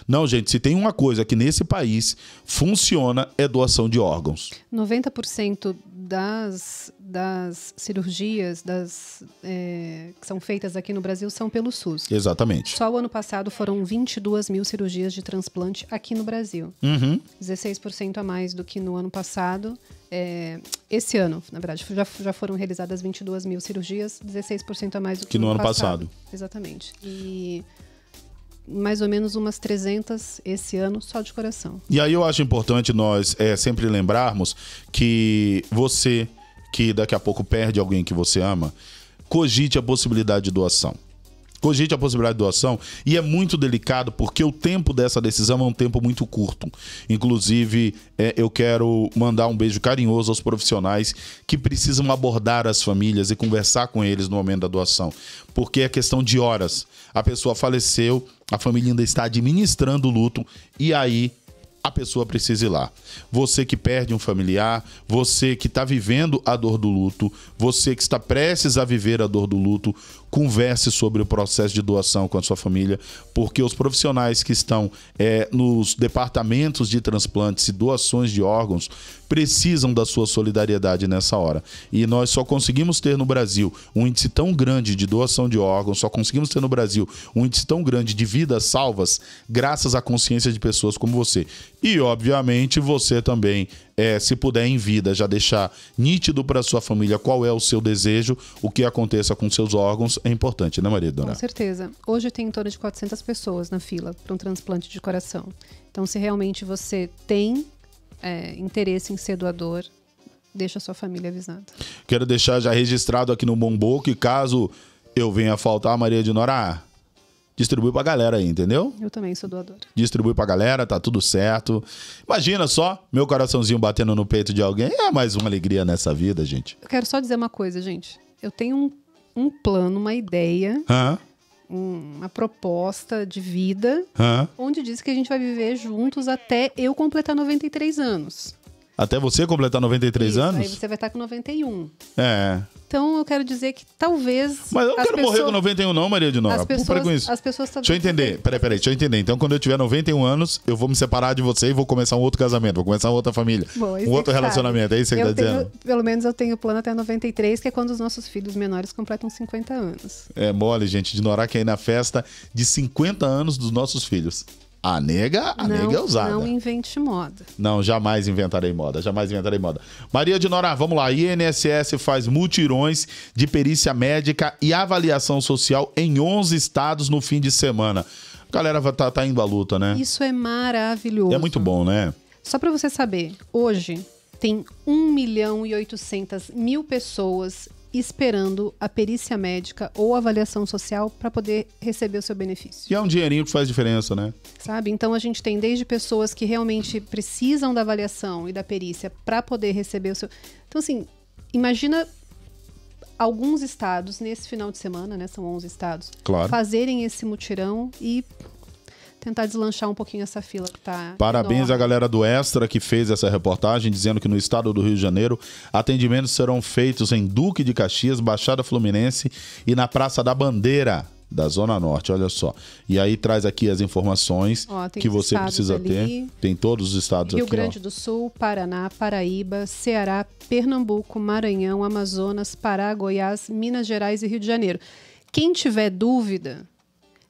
Speaker 1: Não, gente, se tem uma coisa que nesse país funciona é doação de órgãos.
Speaker 2: 90% das, das cirurgias das, é, que são feitas aqui no Brasil são pelo SUS. Exatamente. Só o ano passado foram 22 mil cirurgias de transplante aqui no Brasil. Uhum. 16% a mais do que no ano passado. É, esse ano, na verdade, já, já foram realizadas 22 mil cirurgias, 16% a mais do que, que no, ano passado. passado. Exatamente. E mais ou menos umas 300 esse ano só de coração.
Speaker 1: E aí eu acho importante nós é, sempre lembrarmos que você que daqui a pouco perde alguém que você ama, cogite a possibilidade de doação cogite é a possibilidade de doação. E é muito delicado porque o tempo dessa decisão é um tempo muito curto. Inclusive, é, eu quero mandar um beijo carinhoso aos profissionais que precisam abordar as famílias e conversar com eles no momento da doação. Porque é questão de horas. A pessoa faleceu, a família ainda está administrando o luto e aí a pessoa precisa ir lá. Você que perde um familiar, você que está vivendo a dor do luto, você que está prestes a viver a dor do luto, converse sobre o processo de doação com a sua família, porque os profissionais que estão é, nos departamentos de transplantes e doações de órgãos precisam da sua solidariedade nessa hora. E nós só conseguimos ter no Brasil um índice tão grande de doação de órgãos, só conseguimos ter no Brasil um índice tão grande de vidas salvas, graças à consciência de pessoas como você. E, obviamente, você também é, se puder em vida, já deixar nítido para sua família qual é o seu desejo, o que aconteça com seus órgãos, é importante, né, Maria Dona? Com
Speaker 2: certeza. Hoje tem em torno de 400 pessoas na fila para um transplante de coração. Então, se realmente você tem é, interesse em ser doador, deixa sua família avisada.
Speaker 1: Quero deixar já registrado aqui no Bombô que caso eu venha faltar, Maria de Nora distribui pra galera aí, entendeu?
Speaker 2: Eu também sou doadora.
Speaker 1: Distribui pra galera, tá tudo certo. Imagina só, meu coraçãozinho batendo no peito de alguém. É mais uma alegria nessa vida, gente.
Speaker 2: Eu quero só dizer uma coisa, gente. Eu tenho um, um plano, uma ideia, Hã? uma proposta de vida, Hã? onde diz que a gente vai viver juntos até eu completar 93 anos.
Speaker 1: Até você completar 93 Isso, anos? Aí
Speaker 2: você vai estar com 91. É. Então eu quero dizer que talvez. Mas eu não quero pessoas... morrer com
Speaker 1: 91, não, Maria de Nora. As pessoas, com isso.
Speaker 2: As pessoas deixa eu
Speaker 1: entender. Peraí, peraí, deixa eu entender. Então, quando eu tiver 91 anos, eu vou me separar de você e vou começar um outro casamento, vou começar uma outra família. Bom, um outro relacionamento. Sabe. É isso que você está dizendo?
Speaker 2: Pelo menos eu tenho plano até 93, que é quando os nossos filhos menores completam 50 anos.
Speaker 1: É mole, gente, de Nora que é na festa de 50 anos dos nossos filhos. A nega, a não, nega é usada. Não
Speaker 2: invente moda.
Speaker 1: Não, jamais inventarei moda, jamais inventarei moda. Maria de Norá, vamos lá. INSS faz multirões de perícia médica e avaliação social em 11 estados no fim de semana. A galera tá, tá indo à luta, né?
Speaker 2: Isso é maravilhoso. É
Speaker 1: muito bom, né?
Speaker 2: Só para você saber, hoje tem 1 milhão e 800 mil pessoas esperando a perícia médica ou avaliação social para poder receber o seu benefício.
Speaker 1: E é um dinheirinho que faz diferença, né?
Speaker 2: Sabe? Então a gente tem desde pessoas que realmente precisam da avaliação e da perícia para poder receber o seu. Então, assim, imagina alguns estados nesse final de semana, né? São 11 estados. Claro. Fazerem esse mutirão e tentar deslanchar um pouquinho essa fila que tá. Parabéns
Speaker 1: enorme. à galera do Extra que fez essa reportagem, dizendo que no estado do Rio de Janeiro atendimentos serão feitos em Duque de Caxias, Baixada Fluminense e na Praça da Bandeira. Da Zona Norte, olha só. E aí traz aqui as informações ó, que você precisa ali, ter. Tem todos os estados Rio aqui. Rio Grande ó.
Speaker 2: do Sul, Paraná, Paraíba, Ceará, Pernambuco, Maranhão, Amazonas, Pará, Goiás, Minas Gerais e Rio de Janeiro. Quem tiver dúvida,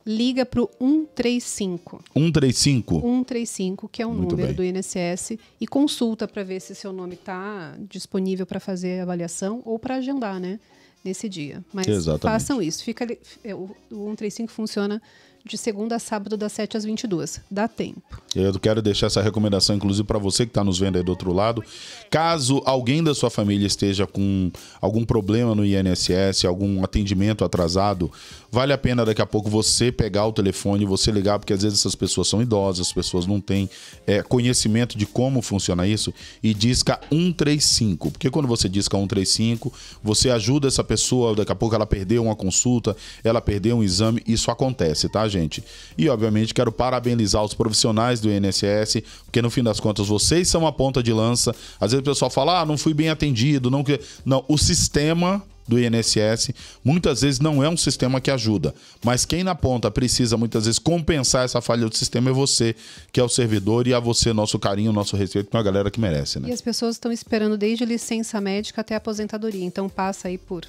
Speaker 2: liga para o 135.
Speaker 1: 135?
Speaker 2: 135, que é um Muito número bem. do INSS, e consulta para ver se seu nome está disponível para fazer avaliação ou para agendar, né? Nesse dia. Mas Exatamente. façam isso. Fica, é, o 135 funciona de segunda a sábado, das 7 às 22. Dá tempo.
Speaker 1: Eu quero deixar essa recomendação, inclusive, para você que está nos vendo aí do outro lado. Caso alguém da sua família esteja com algum problema no INSS, algum atendimento atrasado, Vale a pena daqui a pouco você pegar o telefone, você ligar, porque às vezes essas pessoas são idosas, as pessoas não têm é, conhecimento de como funciona isso, e disca 135. Porque quando você disca 135, você ajuda essa pessoa, daqui a pouco ela perdeu uma consulta, ela perdeu um exame, isso acontece, tá, gente? E obviamente quero parabenizar os profissionais do INSS, porque no fim das contas vocês são a ponta de lança. Às vezes o pessoal fala: "Ah, não fui bem atendido, não que não, o sistema do INSS, muitas vezes não é um sistema que ajuda. Mas quem na ponta precisa muitas vezes compensar essa falha do sistema é você, que é o servidor, e a você, nosso carinho, nosso respeito, a galera que merece, né?
Speaker 2: E as pessoas estão esperando desde licença médica até aposentadoria, então passa aí por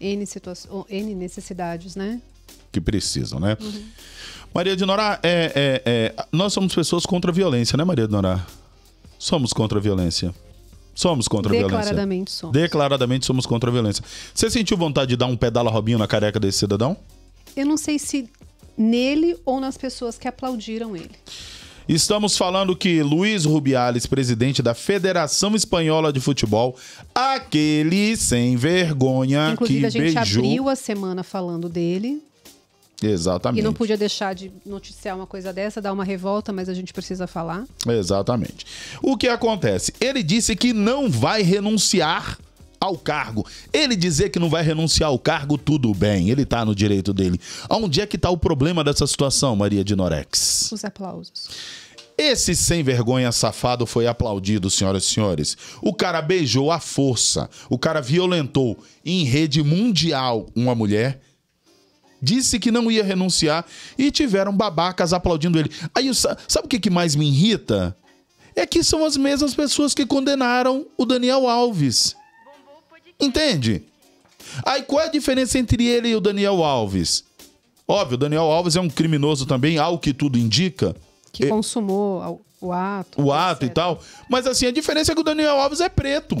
Speaker 2: N, N necessidades, né?
Speaker 1: que precisam, né? Uhum. Maria de Norá, é, é, é, nós somos pessoas contra a violência, né, Maria de Norá? Somos contra a violência. Somos contra a violência. Declaradamente somos. Declaradamente somos contra a violência. Você sentiu vontade de dar um pedala Robinho na careca desse cidadão?
Speaker 2: Eu não sei se nele ou nas pessoas que aplaudiram ele.
Speaker 1: Estamos falando que Luiz Rubiales, presidente da Federação Espanhola de Futebol, aquele sem vergonha Inclusive, que beijou... Inclusive, a gente beijou... abriu
Speaker 2: a semana falando dele,
Speaker 1: Exatamente. E não
Speaker 2: podia deixar de noticiar uma coisa dessa, dar uma revolta, mas a gente precisa falar.
Speaker 1: Exatamente. O que acontece? Ele disse que não vai renunciar ao cargo. Ele dizer que não vai renunciar ao cargo, tudo bem, ele está no direito dele. Onde é que está o problema dessa situação, Maria de Norex?
Speaker 2: Os aplausos.
Speaker 1: Esse sem vergonha safado foi aplaudido, senhoras e senhores. O cara beijou à força, o cara violentou em rede mundial uma mulher disse que não ia renunciar e tiveram babacas aplaudindo ele. Aí, sabe o que mais me irrita? É que são as mesmas pessoas que condenaram o Daniel Alves. Entende? Aí qual é a diferença entre ele e o Daniel Alves? Óbvio, o Daniel Alves é um criminoso também, ao que tudo indica. Que é- consumou o ato. O ato etc. e tal. Mas assim, a diferença é que o Daniel Alves é preto.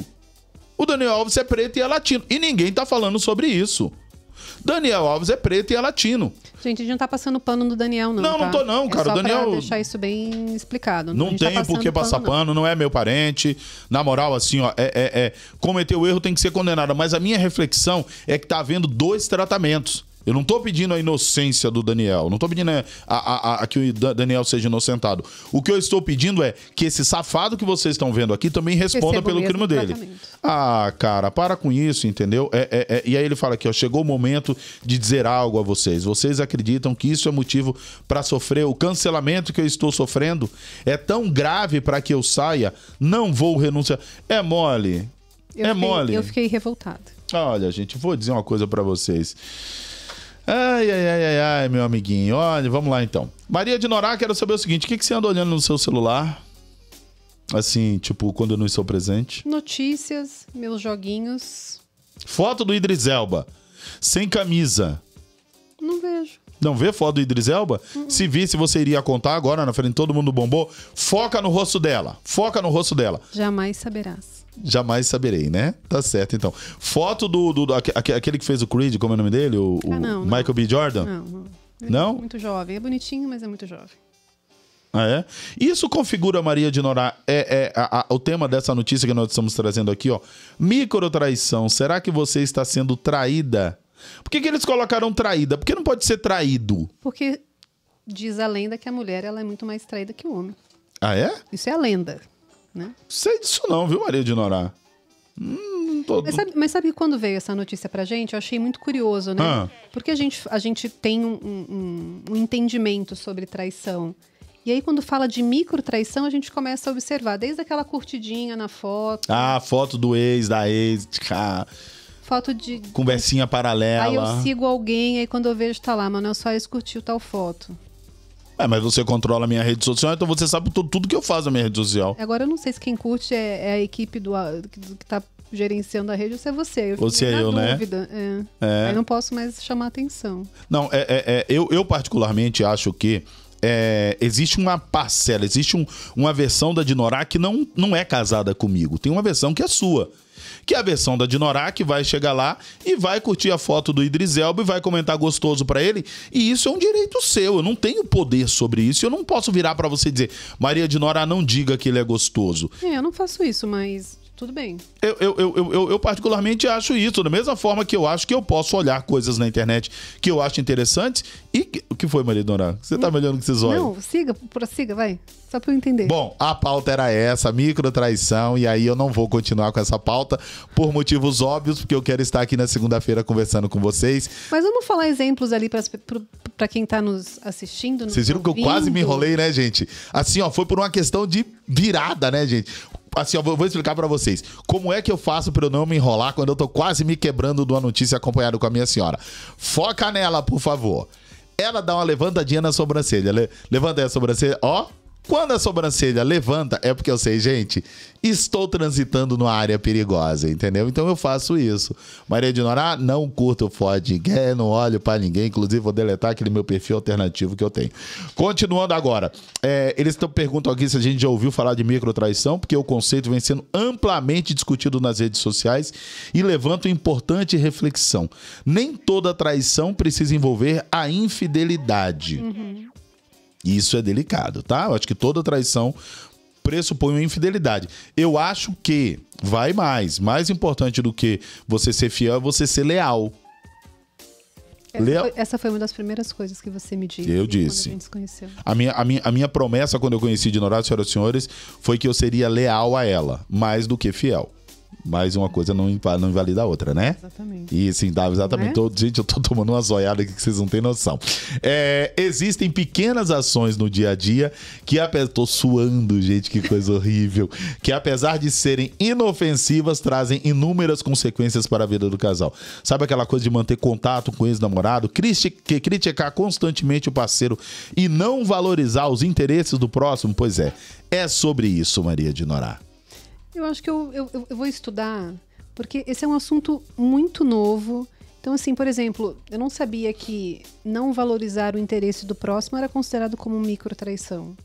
Speaker 1: O Daniel Alves é preto e é latino. E ninguém tá falando sobre isso. Daniel Alves é preto e é latino.
Speaker 2: Gente, a gente não tá passando pano no Daniel, não. Não, tá? não tô, não, é cara. É só Daniel. Pra deixar isso bem explicado. Né? Não, tá tem tá por que passar pano, pano
Speaker 1: não. é meu parente. Na moral, assim, ó, é, é, é. Cometeu erro tem que ser condenado. Mas a minha reflexão é que tá havendo dois tratamentos. Eu não estou pedindo a inocência do Daniel. Não estou pedindo né, a, a, a, a, que o Daniel seja inocentado. O que eu estou pedindo é que esse safado que vocês estão vendo aqui também responda Recebo pelo crime dele. Ah, cara, para com isso, entendeu? É, é, é, e aí ele fala aqui, ó, chegou o momento de dizer algo a vocês. Vocês acreditam que isso é motivo para sofrer o cancelamento que eu estou sofrendo? É tão grave para que eu saia? Não vou renunciar. É mole.
Speaker 2: Eu é fiquei, mole. Eu fiquei revoltado.
Speaker 1: Olha, gente, vou dizer uma coisa para vocês. Ai, ai, ai, ai, ai, meu amiguinho. Olha, vamos lá então. Maria de Norá, quero saber o seguinte: o que, que você anda olhando no seu celular? Assim, tipo, quando eu não estou presente?
Speaker 2: Notícias, meus joguinhos.
Speaker 1: Foto do Idris Elba. Sem camisa. Não vejo. Não vê foto do Idris Elba? Uhum. Se visse, você iria contar agora na frente, todo mundo bombou. Foca no rosto dela. Foca no rosto dela.
Speaker 2: Jamais saberás.
Speaker 1: Jamais saberei, né? Tá certo, então. Foto do, do, do aquele que fez o Creed, como é o nome dele? O, ah, não, o Michael B. Jordan? Não,
Speaker 2: não. Ele não? É muito jovem. É bonitinho, mas é muito jovem.
Speaker 1: Ah, é? Isso configura Maria de Norá. É, é a, a, o tema dessa notícia que nós estamos trazendo aqui, ó. Microtraição. Será que você está sendo traída? Por que, que eles colocaram traída? Porque não pode ser traído.
Speaker 2: Porque diz a lenda que a mulher ela é muito mais traída que o homem. Ah, é? Isso é a lenda
Speaker 1: né? Sei disso não, viu, Maria de Norá?
Speaker 2: Hum, tô... mas, sabe, mas sabe que quando veio essa notícia pra gente, eu achei muito curioso, né? Ah. Porque a gente, a gente tem um, um, um entendimento sobre traição. E aí, quando fala de micro traição, a gente começa a observar, desde aquela curtidinha na foto.
Speaker 1: Ah, foto do ex, da ex. Cara. Foto de. Conversinha paralela. Aí eu
Speaker 2: sigo alguém, aí quando eu vejo, tá lá, Manoel Soares curtiu tal foto.
Speaker 1: É, mas você controla a minha rede social, então você sabe tudo, tudo que eu faço na minha rede social.
Speaker 2: Agora eu não sei se quem curte é, é a equipe do, que, que tá gerenciando a rede ou se é você. Eu ou é eu, né? dúvida. né? É. É. Aí não posso mais chamar atenção.
Speaker 1: Não, é, é, é eu, eu particularmente acho que é, existe uma parcela, existe um, uma versão da Dinorá que não, não é casada comigo. Tem uma versão que é sua que é a versão da que vai chegar lá e vai curtir a foto do Idris Elba e vai comentar gostoso para ele. E isso é um direito seu. Eu não tenho poder sobre isso. Eu não posso virar para você e dizer, Maria Dinora, não diga que ele é gostoso.
Speaker 2: É, eu não faço isso, mas tudo bem.
Speaker 1: Eu, eu, eu, eu, eu, particularmente acho isso, da mesma forma que eu acho que eu posso olhar coisas na internet que eu acho interessantes e... O que foi, Maria Dona? Você tá me olhando vocês olham
Speaker 2: Não, siga, prossiga, vai. Só pra eu entender. Bom,
Speaker 1: a pauta era essa, micro traição, e aí eu não vou continuar com essa pauta por motivos óbvios, porque eu quero estar aqui na segunda-feira conversando com vocês.
Speaker 2: Mas vamos falar exemplos ali para quem tá nos assistindo. vocês viram ouvindo. que eu quase me enrolei,
Speaker 1: né, gente? Assim, ó, foi por uma questão de virada, né, gente? assim, eu vou explicar para vocês. Como é que eu faço para eu não me enrolar quando eu tô quase me quebrando de uma notícia acompanhado com a minha senhora? Foca nela, por favor. Ela dá uma levantadinha na sobrancelha. Le levanta a sobrancelha, ó. Quando a sobrancelha levanta, é porque eu sei, gente, estou transitando numa área perigosa, entendeu? Então eu faço isso. Maria de Norá, ah, não curto o de ninguém, não olho para ninguém. Inclusive, vou deletar aquele meu perfil alternativo que eu tenho. Continuando agora, é, eles estão perguntam aqui se a gente já ouviu falar de microtraição, porque o conceito vem sendo amplamente discutido nas redes sociais e levanta uma importante reflexão. Nem toda traição precisa envolver a infidelidade. Uhum. E isso é delicado, tá? Eu acho que toda traição pressupõe uma infidelidade. Eu acho que vai mais. Mais importante do que você ser fiel é você ser leal.
Speaker 2: Essa, leal... Foi, essa foi uma das primeiras coisas que você me disse. Eu disse. a gente se conheceu.
Speaker 1: A minha, a, minha, a minha promessa quando eu conheci Dinorato, senhoras e senhores, foi que eu seria leal a ela, mais do que fiel mas uma coisa não, não invalida a outra, né? Exatamente. E sim, dá exatamente. Né? Tô, gente, eu tô tomando uma zoiada aqui que vocês não têm noção. É, existem pequenas ações no dia a dia que apesar. Tô suando, gente, que coisa horrível. Que apesar de serem inofensivas, trazem inúmeras consequências para a vida do casal. Sabe aquela coisa de manter contato com o ex-namorado, criticar constantemente o parceiro e não valorizar os interesses do próximo? Pois é, é sobre isso, Maria de Norá.
Speaker 2: Eu acho que eu, eu, eu vou estudar, porque esse é um assunto muito novo. Então, assim, por exemplo, eu não sabia que não valorizar o interesse do próximo era considerado como micro traição.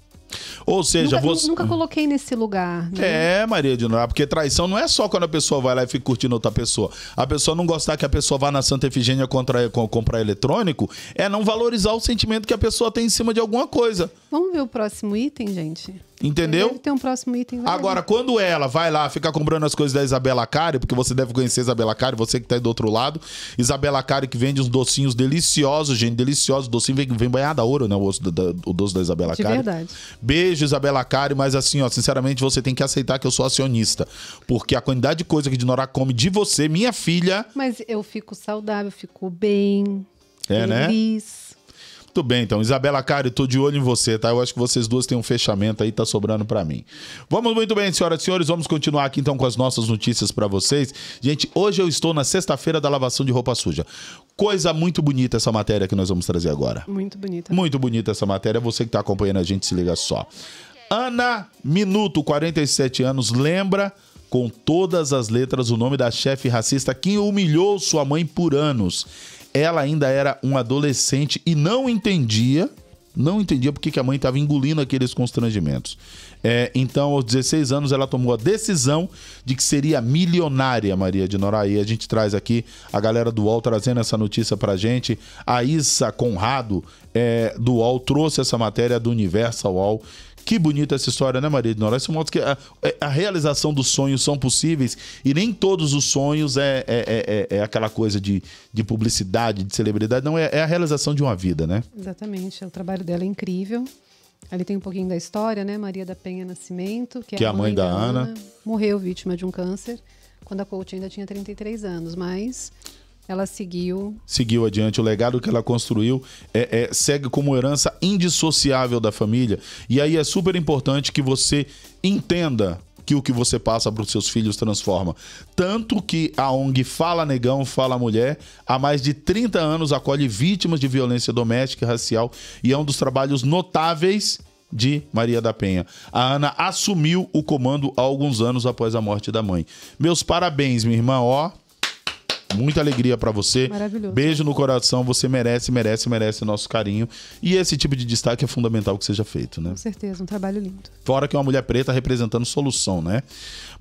Speaker 1: Ou seja, nunca, você. Nunca
Speaker 2: coloquei nesse lugar. Né?
Speaker 1: É, Maria de Noé, porque traição não é só quando a pessoa vai lá e fica curtindo outra pessoa. A pessoa não gostar que a pessoa vá na Santa Efigênia comprar, comprar eletrônico é não valorizar o sentimento que a pessoa tem em cima de alguma coisa.
Speaker 2: Vamos ver o próximo item, gente? Entendeu? Deve ter um próximo item. Agora,
Speaker 1: quando ela vai lá ficar comprando as coisas da Isabela Cari, porque você deve conhecer Isabela Cari, você que tá aí do outro lado. Isabela Cari que vende uns docinhos deliciosos, gente, deliciosos. Docinho vem, vem banhado a ouro, né? O, o doce da Isabela Cari. verdade. Beijo, Isabela Cari, mas assim, ó, sinceramente, você tem que aceitar que eu sou acionista. Porque a quantidade de coisa que Dinorá come de você, minha filha.
Speaker 2: Mas eu fico saudável, fico bem.
Speaker 1: É, né? feliz. né? Muito bem, então. Isabela Cari, tô de olho em você, tá? Eu acho que vocês duas têm um fechamento aí, tá sobrando para mim. Vamos muito bem, senhoras e senhores. Vamos continuar aqui então com as nossas notícias para vocês. Gente, hoje eu estou na sexta-feira da lavação de roupa suja. Coisa muito bonita essa matéria que nós vamos trazer agora. Muito bonita. Muito bonita essa matéria. Você que tá acompanhando a gente, se liga só. Ana Minuto, 47 anos, lembra com todas as letras o nome da chefe racista que humilhou sua mãe por anos ela ainda era um adolescente e não entendia, não entendia porque que a mãe estava engolindo aqueles constrangimentos. É, então, aos 16 anos, ela tomou a decisão de que seria milionária, Maria de Noraí. A gente traz aqui a galera do UOL trazendo essa notícia pra gente. A Issa Conrado é, do UOL trouxe essa matéria do Universal UOL que bonita essa história, né, Maria de Nora? Isso mostra que a, é, a, realização dos sonhos são possíveis e nem todos os sonhos é, é, é, é, é aquela coisa de, de publicidade, de celebridade. Não, é, é a realização de uma vida, né?
Speaker 2: Exatamente. O trabalho dela é incrível. Ali tem um pouquinho da história, né? Maria da Penha Nascimento, que, é que é a mãe, mãe da, da Ana. Ana, morreu vítima de um câncer quando a coach ainda tinha 33 anos, mas ela seguiu.
Speaker 1: Seguiu adiante. O legado que ela construiu é, é, segue como herança indissociável da família. E aí é super importante que você entenda que o que você passa para os seus filhos transforma. Tanto que a ONG Fala Negão, Fala Mulher, há mais de 30 anos acolhe vítimas de violência doméstica e racial e é um dos trabalhos notáveis de Maria da Penha. A Ana assumiu o comando há alguns anos após a morte da mãe. Meus parabéns, minha irmã, ó. Muita alegria para você. Maravilhoso. Beijo no coração, você merece, merece, merece nosso carinho. E esse tipo de destaque é fundamental que seja feito, né? Com
Speaker 2: certeza, um trabalho lindo.
Speaker 1: Fora que é uma mulher preta representando solução, né?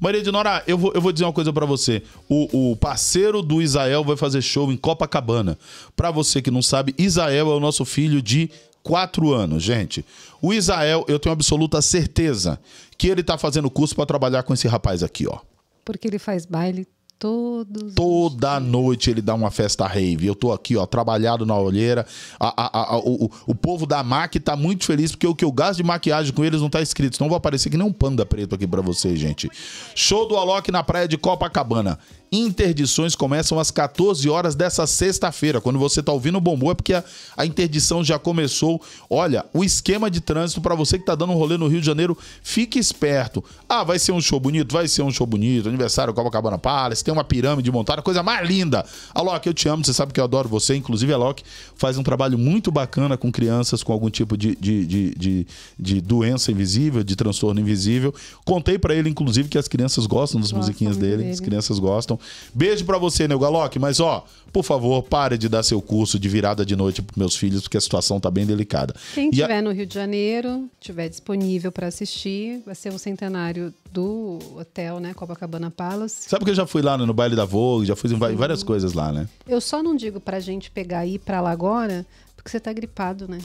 Speaker 1: Maria de Nora, eu vou, eu vou dizer uma coisa para você. O, o, parceiro do Israel vai fazer show em Copacabana. Para você que não sabe, Israel é o nosso filho de quatro anos, gente. O Israel, eu tenho absoluta certeza que ele tá fazendo curso para trabalhar com esse rapaz aqui, ó.
Speaker 2: Porque ele faz baile
Speaker 1: Todos Toda noite ele dá uma festa rave. Eu tô aqui, ó, trabalhado na olheira. A, a, a, o, o povo da MAC tá muito feliz porque o que eu gasto de maquiagem com eles não tá escrito. Então vou aparecer que nem um panda preto aqui para vocês, gente. Show do Alok na praia de Copacabana interdições começam às 14 horas dessa sexta-feira. Quando você está ouvindo o bombô, é porque a, a, interdição já começou. Olha, o esquema de trânsito para você que está dando um rolê no Rio de Janeiro, fique esperto. Ah, vai ser um show bonito? Vai ser um show bonito. Aniversário Copacabana Palace, tem uma pirâmide montada, coisa mais linda. Alok, eu te amo, você sabe que eu adoro você. Inclusive, Alok faz um trabalho muito bacana com crianças com algum tipo de, de, de, de, de doença invisível, de transtorno invisível. Contei para ele, inclusive, que as crianças gostam das Nossa, musiquinhas dele, dele, as crianças gostam. Beijo para você, Neu Galoc, mas ó, por favor, pare de dar seu curso de virada de noite para meus filhos, porque a situação tá bem delicada. Quem estiver a...
Speaker 2: no Rio de Janeiro, tiver disponível para assistir, vai ser o centenário do hotel, né, Copacabana Palace.
Speaker 1: Sabe que eu já fui lá no, né, no baile da Vogue, já fui em várias coisas lá, né?
Speaker 2: Eu só não digo pra gente pegar e ir para lá agora, porque você tá gripado, né?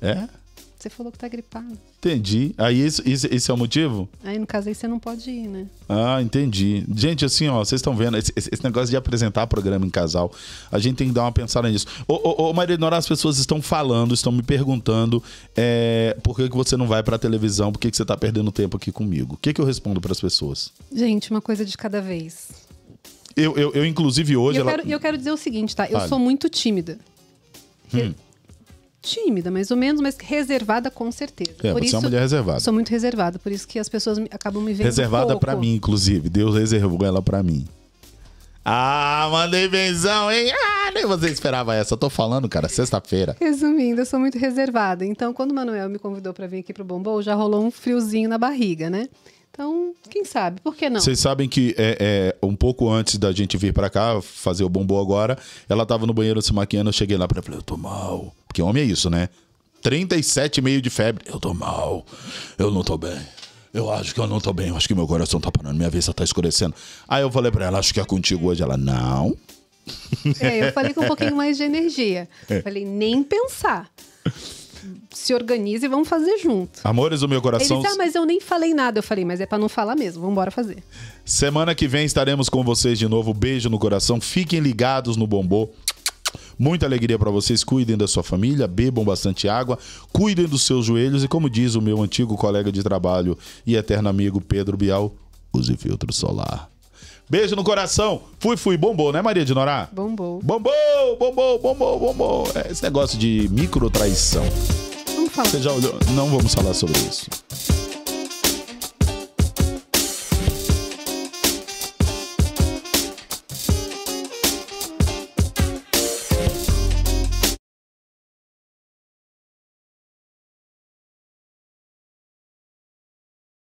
Speaker 2: É? Você falou que tá gripado.
Speaker 1: Entendi. Aí esse, esse, esse é o motivo?
Speaker 2: Aí no caso aí você não pode ir, né?
Speaker 1: Ah, entendi. Gente, assim, ó, vocês estão vendo, esse, esse, negócio de apresentar programa em casal, a gente tem que dar uma pensada nisso. Ô, ô, ô Maria Nora, as pessoas estão falando, estão me perguntando é, por que, que você não vai pra televisão, por que, que você tá perdendo tempo aqui comigo. O que, que eu respondo para as pessoas?
Speaker 2: Gente, uma coisa de cada vez.
Speaker 1: Eu, eu, eu inclusive, hoje. Eu, ela... quero,
Speaker 2: eu quero dizer o seguinte, tá? Eu vale. sou muito tímida. Hum tímida, mais ou menos, mas reservada com certeza. É, por você isso, é uma mulher reservada. Sou muito reservada, por isso que as pessoas acabam me vendo Reservada para mim,
Speaker 1: inclusive. Deus reservou ela para mim. Ah, mandei benzão, hein? Ah, nem você esperava essa. Eu tô falando, cara, sexta-feira.
Speaker 2: Resumindo, eu sou muito reservada. Então, quando o Manuel me convidou para vir aqui pro Bombou, já rolou um friozinho na barriga, né? Então, quem sabe? Por que não? Vocês
Speaker 1: sabem que é, é um pouco antes da gente vir para cá, fazer o bombom agora, ela tava no banheiro se maquiando, eu cheguei lá para falei, eu tô mal. Porque homem é isso, né? 37,5 de febre. Eu tô mal. Eu não tô bem. Eu acho que eu não tô bem, eu acho que meu coração tá parando, minha vista tá escurecendo. Aí eu falei pra ela, acho que é contigo hoje. Ela, não. É, eu falei com um pouquinho
Speaker 2: mais de energia. É. Falei, nem pensar se organiza e vamos fazer junto.
Speaker 1: Amores do meu coração. Ele, ah,
Speaker 2: mas eu nem falei nada. Eu falei, mas é para não falar mesmo. Vamos embora fazer.
Speaker 1: Semana que vem estaremos com vocês de novo. Beijo no coração. Fiquem ligados no Bombô. Muita alegria para vocês. Cuidem da sua família, bebam bastante água, cuidem dos seus joelhos e, como diz o meu antigo colega de trabalho e eterno amigo Pedro Bial, use filtro solar. Beijo no coração. Fui, fui. Bombou, né, Maria de Norá? Bombou. Bombou, bombou, bombou, bombou. É esse negócio de micro traição. Não fala. Você já olhou? Não vamos falar sobre isso.